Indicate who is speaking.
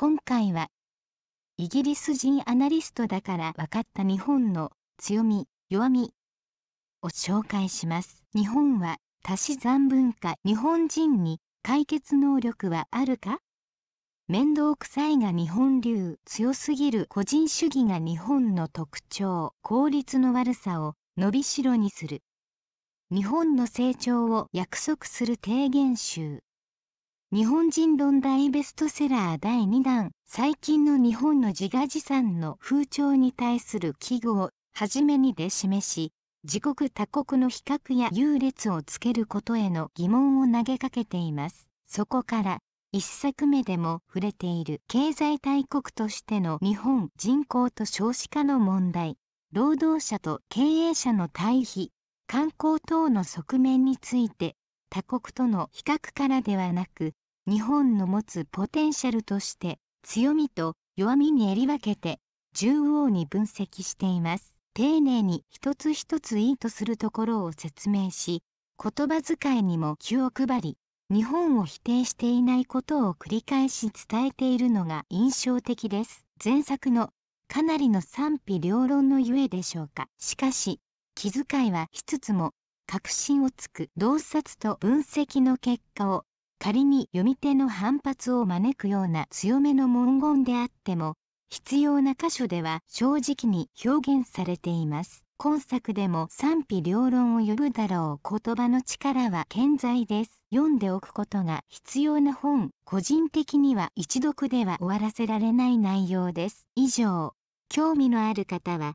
Speaker 1: 今回はイギリス人アナリストだから分かった日本の強み弱みを紹介します日本は足し算文化日本人に解決能力はあるか面倒くさいが日本流強すぎる個人主義が日本の特徴効率の悪さを伸びしろにする日本の成長を約束する提言集日本人論大ベストセラー第2弾最近の日本の自画自賛の風潮に対する危惧をはじめにで示し自国他国の比較や優劣をつけることへの疑問を投げかけていますそこから一作目でも触れている経済大国としての日本人口と少子化の問題労働者と経営者の対比観光等の側面について他国との比較からではなく日本の持つポテンシャルとして強みと弱みに選り分けて縦横に分析しています丁寧に一つ一ついいとするところを説明し言葉遣いにも気を配り日本を否定していないことを繰り返し伝えているのが印象的です前作のかなりの賛否両論のゆえでしょうかしかし気遣いはしつつも確信をつく洞察と分析の結果を仮に読み手の反発を招くような強めの文言であっても必要な箇所では正直に表現されています。今作でも賛否両論を呼ぶだろう言葉の力は健在です。読んでおくことが必要な本、個人的には一読では終わらせられない内容です。以上、興味のある方は